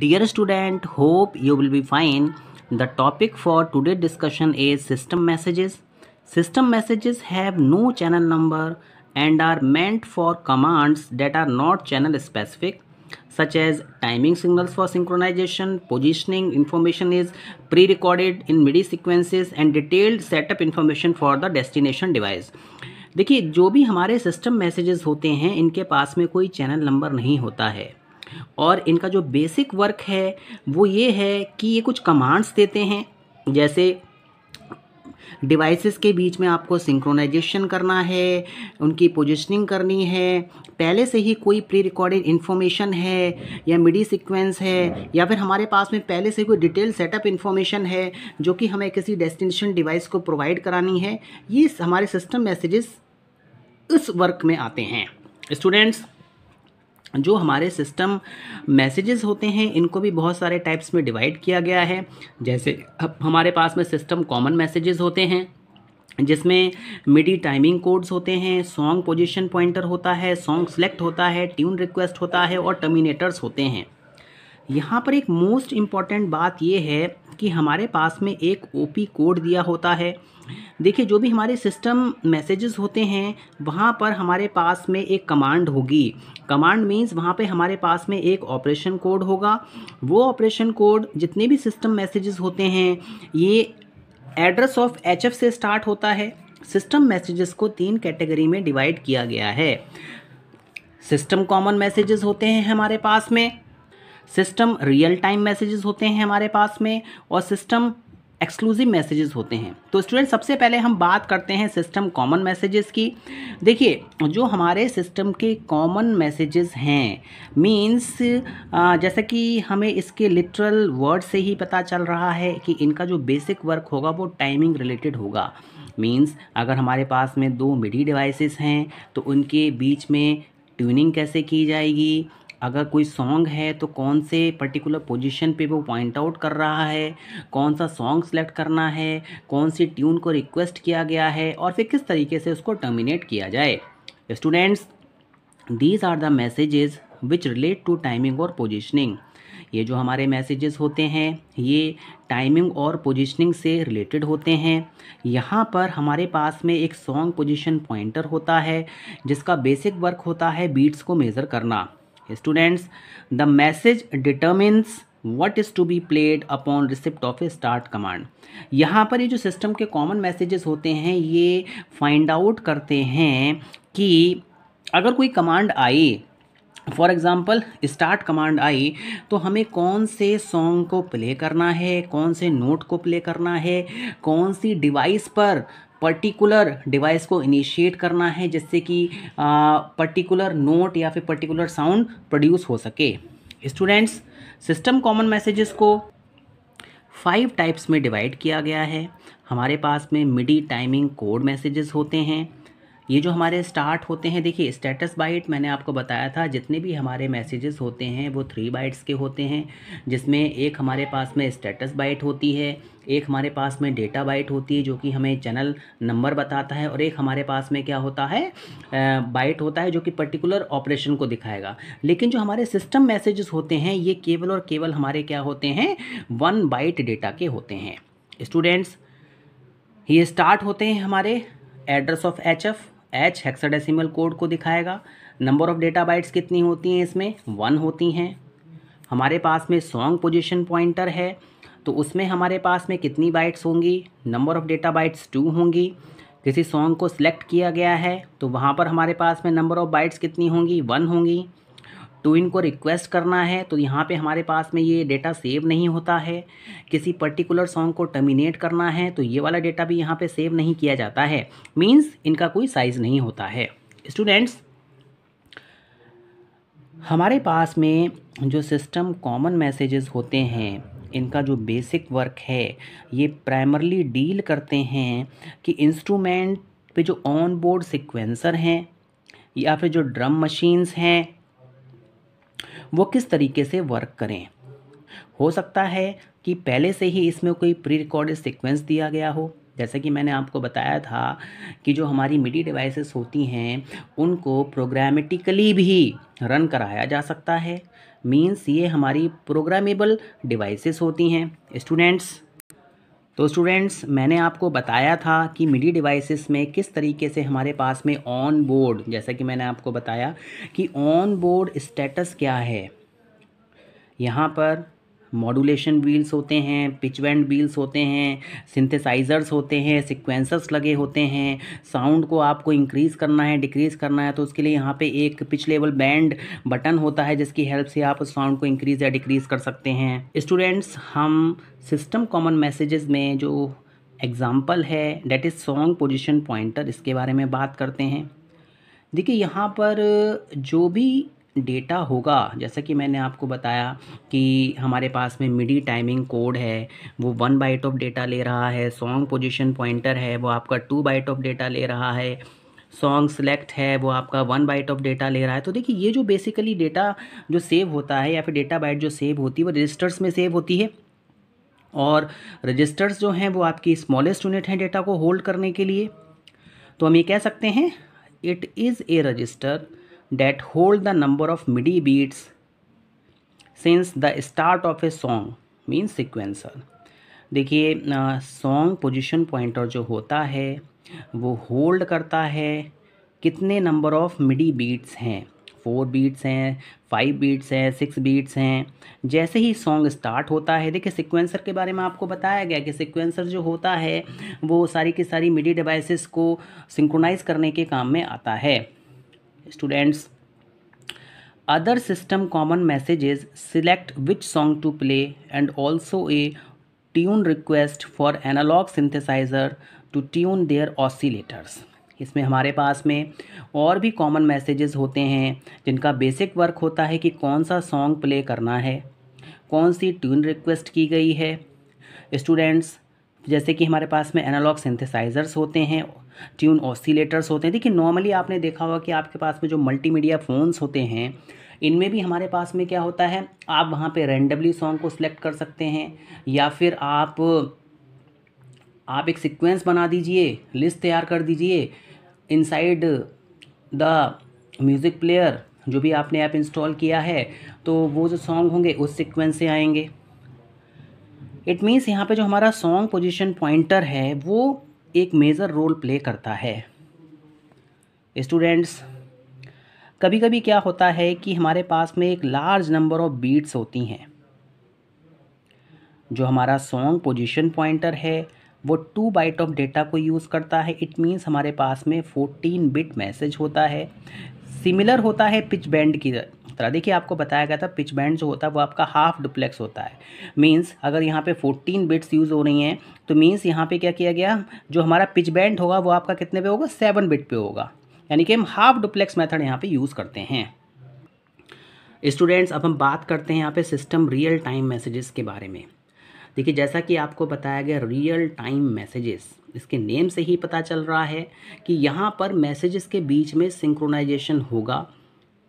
Dear student, hope you will be fine. The topic for today's discussion is system messages. System messages have no channel number and are meant for commands that are not channel specific such as timing signals for synchronization, positioning, information is pre-recorded in MIDI sequences and detailed setup information for the destination device. देखिए जो भी हमारे system messages होते हैं इनके पास में कोई channel number नहीं होता है और इनका जो बेसिक वर्क है वो ये है कि ये कुछ कमांड्स देते हैं जैसे डिवाइसेस के बीच में आपको सिंक्रोनाइजेशन करना है उनकी पोजिशनिंग करनी है पहले से ही कोई प्री रिकॉर्डेड इन्फॉर्मेशन है या मिडी सीक्वेंस है या फिर हमारे पास में पहले से कोई डिटेल सेटअप इन्फॉर्मेशन है जो कि हमें किसी डेस्टिनेशन डिवाइस को प्रोवाइड करानी है ये हमारे सिस्टम मैसेजेस इस वर्क में आते हैं स्टूडेंट्स जो हमारे सिस्टम मैसेजेस होते हैं इनको भी बहुत सारे टाइप्स में डिवाइड किया गया है जैसे हमारे पास में सिस्टम कॉमन मैसेजेस होते हैं जिसमें मिडी टाइमिंग कोड्स होते हैं सॉन्ग पोजीशन पॉइंटर होता है सॉन्ग सेलेक्ट होता है ट्यून रिक्वेस्ट होता है और टर्मिनेटर्स होते हैं यहाँ पर एक मोस्ट इम्पॉर्टेंट बात यह है कि हमारे पास में एक ओ कोड दिया होता है देखिए जो भी हमारे सिस्टम मैसेजेस होते हैं वहाँ पर हमारे पास में एक कमांड होगी कमांड मीन्स वहाँ पे हमारे पास में एक ऑपरेशन कोड होगा वो ऑपरेशन कोड जितने भी सिस्टम मैसेजेस होते हैं ये एड्रेस ऑफ एच से स्टार्ट होता है सिस्टम मैसेजेस को तीन कैटेगरी में डिवाइड किया गया है सिस्टम कॉमन मैसेजेस होते हैं हमारे पास में सिस्टम रियल टाइम मैसेजेस होते हैं हमारे पास में और सिस्टम एक्सक्लूसिव मैसेजेस होते हैं तो स्टूडेंट सबसे पहले हम बात करते हैं सिस्टम कॉमन मैसेजेस की देखिए जो हमारे सिस्टम के कॉमन मैसेजेस हैं मींस जैसे कि हमें इसके लिटरल वर्ड से ही पता चल रहा है कि इनका जो बेसिक वर्क होगा वो टाइमिंग रिलेटेड होगा मींस अगर हमारे पास में दो मिडी डिवाइसेस हैं तो उनके बीच में ट्यूनिंग कैसे की जाएगी अगर कोई सॉन्ग है तो कौन से पर्टिकुलर पोजीशन पे वो पॉइंट आउट कर रहा है कौन सा सॉन्ग सेलेक्ट करना है कौन सी ट्यून को रिक्वेस्ट किया गया है और फिर किस तरीके से उसको टर्मिनेट किया जाए students these are the messages which relate to timing और पोजिशनिंग ये जो हमारे मैसेजेस होते हैं ये टाइमिंग और पोजिशनिंग से रिलेटेड होते हैं यहाँ पर हमारे पास में एक सॉन्ग पोजिशन पॉइंटर होता है जिसका बेसिक वर्क होता है बीट्स को मेज़र करना students the message determines what is to be played upon receipt of a start command यहाँ पर ये जो सिस्टम के कॉमन मैसेजेस होते हैं ये फाइंड आउट करते हैं कि अगर कोई कमांड आई फॉर एग्ज़ाम्पल स्टार्ट कमांड आई तो हमें कौन से सॉन्ग को प्ले करना है कौन से नोट को प्ले करना है कौन सी डिवाइस पर पर्टिकुलर डिवाइस को इनिशिएट करना है जिससे कि पर्टिकुलर नोट या फिर पर्टिकुलर साउंड प्रोड्यूस हो सके स्टूडेंट्स सिस्टम कॉमन मैसेजेस को फाइव टाइप्स में डिवाइड किया गया है हमारे पास में मिडी टाइमिंग कोड मैसेजेस होते हैं ये जो हमारे स्टार्ट होते हैं देखिए स्टेटस बाइट मैंने आपको बताया था जितने भी हमारे मैसेजेस होते हैं वो थ्री बाइट्स के होते हैं जिसमें एक हमारे पास में स्टेटस बाइट होती है एक हमारे पास में डेटा बाइट होती है जो कि हमें चैनल नंबर बताता है और एक हमारे पास में क्या होता है बाइट होता है जो कि पर्टिकुलर ऑपरेशन को दिखाएगा लेकिन जो हमारे सिस्टम मैसेजेस होते हैं ये केवल और केवल हमारे क्या होते हैं वन बाइट डेटा के होते हैं स्टूडेंट्स ये स्टार्ट होते हैं हमारे address of H F H hexadecimal code को दिखाएगा नंबर ऑफ़ डेटा बाइट्स कितनी होती हैं इसमें वन होती हैं हमारे पास में सॉन्ग पोजिशन पॉइंटर है तो उसमें हमारे पास में कितनी बाइट्स होंगी number of data bytes two होंगी किसी सॉन्ग को सिलेक्ट किया गया है तो वहाँ पर हमारे पास में नंबर ऑफ़ बाइट्स कितनी होंगी वन होंगी तो इनको रिक्वेस्ट करना है तो यहाँ पे हमारे पास में ये डेटा सेव नहीं होता है किसी पर्टिकुलर सॉन्ग को टर्मिनेट करना है तो ये वाला डेटा भी यहाँ पे सेव नहीं किया जाता है मींस इनका कोई साइज़ नहीं होता है स्टूडेंट्स हमारे पास में जो सिस्टम कॉमन मैसेजेस होते हैं इनका जो बेसिक वर्क है ये प्राइमरली डील करते हैं कि इंस्ट्रूमेंट पर जो ऑन बोर्ड सिक्वेंसर हैं या फिर जो ड्रम मशीन्स हैं वो किस तरीके से वर्क करें हो सकता है कि पहले से ही इसमें कोई प्री रिकॉर्डेड सिक्वेंस दिया गया हो जैसे कि मैंने आपको बताया था कि जो हमारी मिडी डिवाइसेस होती हैं उनको प्रोग्रामेटिकली भी रन कराया जा सकता है मीन्स ये हमारी प्रोग्रामेबल डिवाइसेस होती हैं स्टूडेंट्स तो स्टूडेंट्स मैंने आपको बताया था कि मिडी डिवाइसेस में किस तरीके से हमारे पास में ऑन बोर्ड जैसा कि मैंने आपको बताया कि ऑन बोर्ड स्टेटस क्या है यहाँ पर मॉडुलेशन व्हील्स होते हैं पिच बैंड व्हील्स होते हैं सिंथेसाइज़र्स होते हैं सिक्वेंसर्स लगे होते हैं साउंड को आपको इंक्रीज़ करना है डिक्रीज़ करना है तो उसके लिए यहाँ पे एक पिच लेवल बैंड बटन होता है जिसकी हेल्प से आप उस साउंड को इंक्रीज़ या डिक्रीज़ कर सकते हैं स्टूडेंट्स हम सिस्टम कॉमन मैसेजेस में जो एग्ज़ाम्पल है that is song position pointer इसके बारे में बात करते हैं देखिए यहाँ पर जो भी डेटा होगा जैसा कि मैंने आपको बताया कि हमारे पास में मिडी टाइमिंग कोड है वो वन बाइट ऑफ डेटा ले रहा है सॉन्ग पोजीशन पॉइंटर है वो आपका टू बाइट ऑफ डेटा ले रहा है सॉन्ग सेलेक्ट है वो आपका वन बाइट ऑफ डेटा ले रहा है तो देखिए ये जो बेसिकली डेटा जो सेव होता है या फिर डेटा बाइट जो सेव होती है वो रजिस्टर्स में सेव होती है और रजिस्टर्स जो हैं वो आपकी स्मॉलेस्ट यूनिट हैं डेटा को होल्ड करने के लिए तो हम ये कह सकते हैं it is a register that hold the number of MIDI beats since the start of a song means sequencer देखिए सॉन्ग पोजिशन पॉइंटर जो होता है वो होल्ड करता है कितने नंबर ऑफ मिडी बीट्स हैं फोर बीट्स हैं फाइव बीट्स हैं सिक्स बीट्स हैं जैसे ही सॉन्ग स्टार्ट होता है देखिए सिक्वेंसर के बारे में आपको बताया गया कि सिक्वेंसर जो होता है वो सारी की सारी मिडी डिवाइसेस को सिंक्रोनाइज करने के काम में आता है students other system common messages select which song to play and also a tune request for analog synthesizer to tune their oscillators इसमें हमारे पास में और भी कॉमन मैसेजेस होते हैं जिनका बेसिक वर्क होता है कि कौन सा सॉन्ग प्ले करना है कौन सी ट्यून रिक्वेस्ट की गई है स्टूडेंट्स जैसे कि हमारे पास में एनालॉग सिंथेसाइज़र्स होते हैं ट्यून ऑसिलेटर्स होते हैं देखिए नॉर्मली आपने देखा होगा कि आपके पास में जो मल्टीमीडिया फ़ोन्स होते हैं इनमें भी हमारे पास में क्या होता है आप वहाँ पे रेंडमली सॉन्ग को सिलेक्ट कर सकते हैं या फिर आप आप एक सिक्वेंस बना दीजिए लिस्ट तैयार कर दीजिए इनसाइड द म्यूज़िक प्लेयर जो भी आपने ऐप इंस्टॉल किया है तो वो जो सॉन्ग होंगे उस सीक्वेंस से आएंगे इट मीन्स यहाँ पे जो हमारा सॉन्ग पोजीशन पॉइंटर है वो एक मेजर रोल प्ले करता है स्टूडेंट्स कभी कभी क्या होता है कि हमारे पास में एक लार्ज नंबर ऑफ बीट्स होती हैं जो हमारा सॉन्ग पोजीशन पॉइंटर है वो टू बाइट ऑफ डेटा को यूज़ करता है इट मीन्स हमारे पास में फोर्टीन बिट मैसेज होता है सिमिलर होता है पिच बैंड की तरह देखिए आपको बताया गया था पिच बैंड जो होता है वो आपका हाफ डुप्लेक्स होता है मीन्स अगर यहाँ पे 14 बिट्स यूज़ हो रही हैं तो मीन्स यहाँ पे क्या किया गया जो हमारा पिच बैंड होगा वो आपका कितने पे होगा सेवन बिट पे होगा यानी कि हम हाफ डुप्लेक्स मेथड यहाँ पे यूज़ करते हैं स्टूडेंट्स अब हम बात करते हैं यहाँ पे सिस्टम रियल टाइम मैसेजेस के बारे में देखिए जैसा कि आपको बताया गया रियल टाइम मैसेजेस इसके नेम से ही पता चल रहा है कि यहाँ पर मैसेजेस के बीच में सिंक्रोनाइजेशन होगा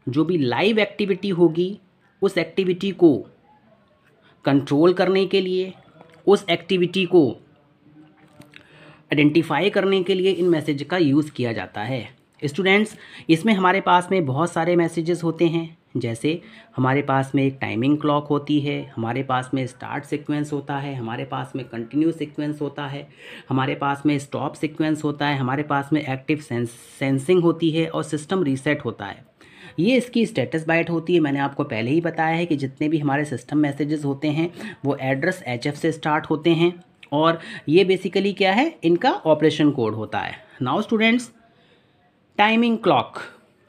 जो भी लाइव एक्टिविटी होगी उस एक्टिविटी को कंट्रोल करने के लिए उस एक्टिविटी को आइडेंटिफाई करने के लिए इन मैसेज का यूज़ किया जाता है स्टूडेंट्स इसमें हमारे पास में बहुत सारे मैसेजेस होते हैं जैसे हमारे पास में एक टाइमिंग क्लॉक होती है हमारे पास में स्टार्ट सीक्वेंस होता है हमारे पास में कंटिन्यू सीक्वेंस होता है हमारे पास में स्टॉप सीक्वेंस होता है हमारे पास में एक्टिव सेंस सेंसिंग होती है और सिस्टम रीसेट होता है ये इसकी स्टेटस बाइट होती है मैंने आपको पहले ही बताया है कि जितने भी हमारे सिस्टम मैसेजेस होते हैं वो एड्रेस एच से स्टार्ट होते हैं और ये बेसिकली क्या है इनका ऑपरेशन कोड होता है now students timing clock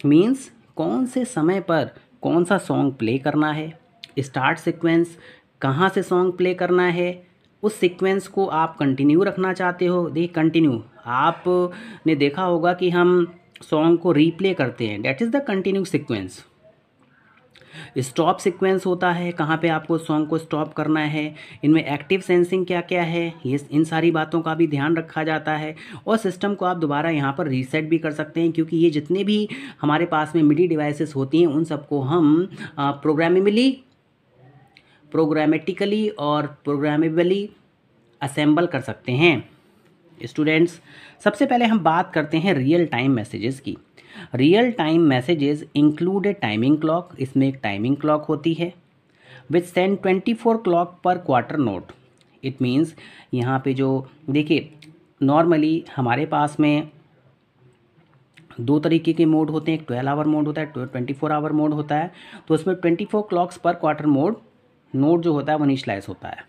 means कौन से समय पर कौन सा सॉन्ग प्ले करना है स्टार्ट सिक्वेंस कहाँ से सॉन्ग प्ले करना है उस सीक्वेंस को आप कंटिन्यू रखना चाहते हो देखिए कंटिन्यू आपने देखा होगा कि हम सॉन्ग को रीप्ले करते हैं that is the continue sequence stop sequence होता है कहाँ पे आपको सॉन्ग को स्टॉप करना है इनमें एक्टिव सेंसिंग क्या क्या है ये इन सारी बातों का भी ध्यान रखा जाता है और सिस्टम को आप दोबारा यहाँ पर रीसेट भी कर सकते हैं क्योंकि ये जितने भी हमारे पास में मिडी डिवाइसेस होती हैं उन सबको हम प्रोग्रामेबली प्रोग्रामेटिकली और प्रोग्रामेबली असेंबल कर सकते हैं स्टूडेंट्स सबसे पहले हम बात करते हैं रियल टाइम मैसेजेस की real time messages include a timing clock इसमें एक टाइमिंग क्लॉक होती है which send twenty four clock per quarter note it means यहाँ पे जो देखिए नॉर्मली हमारे पास में दो तरीके के मोड होते हैं एक ट्वेल्व आवर मोड होता है ट्वेंटी फोर आवर मोड होता है तो उसमें twenty four clocks per quarter mode note जो होता है वो इनिशलाइज होता है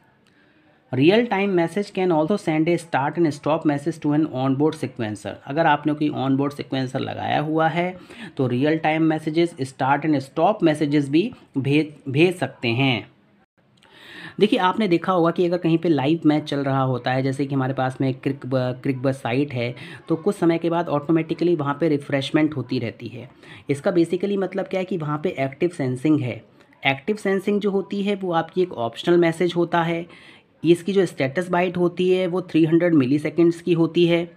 real time message can also send a start and stop message to an on board sequencer अगर आपने कोई ऑन बोर्ड सिक्वेंसर लगाया हुआ है तो real time messages start and stop messages भी भेज भेज सकते हैं देखिए आपने देखा होगा कि अगर कहीं पे लाइव मैच चल रहा होता है जैसे कि हमारे पास में क्रिक क्रिक बस साइट है तो कुछ समय के बाद ऑटोमेटिकली वहाँ पे रिफ़्रेशमेंट होती रहती है इसका बेसिकली मतलब क्या है कि वहाँ पे एक्टिव सेंसिंग है एक्टिव सेंसिंग जो होती है वो आपकी एक ऑप्शनल मैसेज होता है इसकी जो स्टेटस बाइट होती है वो 300 मिलीसेकेंड्स की होती है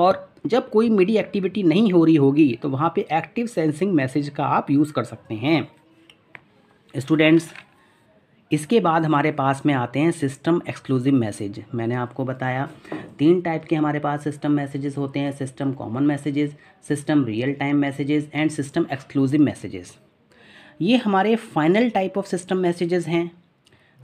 और जब कोई मिडी एक्टिविटी नहीं हो रही होगी तो वहाँ पे एक्टिव सेंसिंग मैसेज का आप यूज़ कर सकते हैं स्टूडेंट्स इसके बाद हमारे पास में आते हैं सिस्टम एक्सक्लूसिव मैसेज मैंने आपको बताया तीन टाइप के हमारे पास सिस्टम मैसेजेस होते हैं system common messages system real time messages and system exclusive messages ये हमारे final type of system messages हैं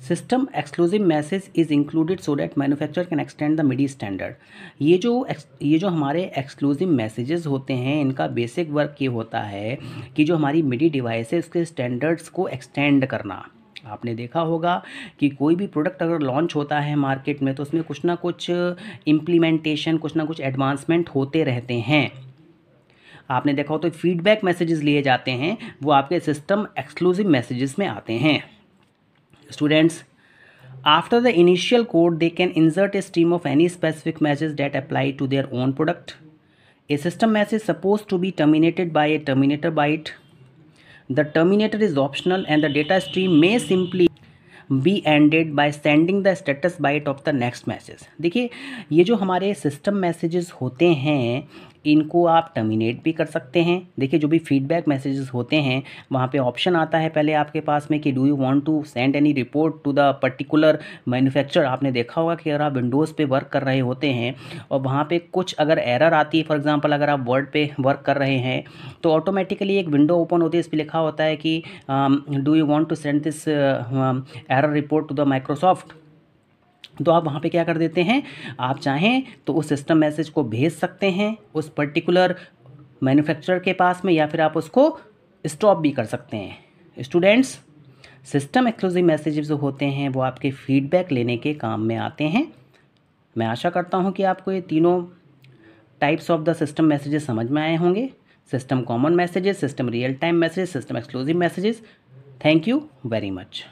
system exclusive message is included so that manufacturer can extend the MIDI standard ये जो ये जो हमारे एक्सक्लूसिव मैसेजेस होते हैं इनका बेसिक वर्क ये होता है कि जो हमारी मिडी है के स्टैंडर्ड्स को एक्सटेंड करना आपने देखा होगा कि कोई भी प्रोडक्ट अगर लॉन्च होता है मार्केट में तो उसमें कुछ ना कुछ इम्प्लीमेंटेशन कुछ ना कुछ एडवांसमेंट होते रहते हैं आपने देखा हो तो फीडबैक मैसेजेस लिए जाते हैं वो आपके सिस्टम एक्सक्लूसिव मैसेजेस में आते हैं Students, after the initial code, they can insert a stream of any specific message that apply to their own product. A system message supposed to be terminated by a terminator byte. The terminator is optional and the data stream may simply be ended by sending the status byte of the next message देखिए ये जो हमारे system messages होते हैं इनको आप terminate भी कर सकते हैं देखिए जो भी फीडबैक मैसेजेस होते हैं वहाँ पे ऑप्शन आता है पहले आपके पास में कि do you want to send any report to the particular manufacturer आपने देखा होगा कि अगर आप विंडोज़ पे वर्क कर रहे होते हैं और वहाँ पे कुछ अगर एरर आती है फॉर एग्ज़ाम्पल अगर आप वर्ड पे वर्क कर रहे हैं तो ऑटोमेटिकली एक विंडो ओपन होती है इस पर लिखा होता है कि do you want to send this error report to the Microsoft तो आप वहाँ पे क्या कर देते हैं आप चाहें तो उस सिस्टम मैसेज को भेज सकते हैं उस पर्टिकुलर मैन्युफैक्चरर के पास में या फिर आप उसको स्टॉप भी कर सकते हैं स्टूडेंट्स सिस्टम एक्सक्लूसिव मैसेज जो होते हैं वो आपके फीडबैक लेने के काम में आते हैं मैं आशा करता हूँ कि आपको ये तीनों types of the system messages समझ में आए होंगे system common messages system real time messages system exclusive messages thank you very much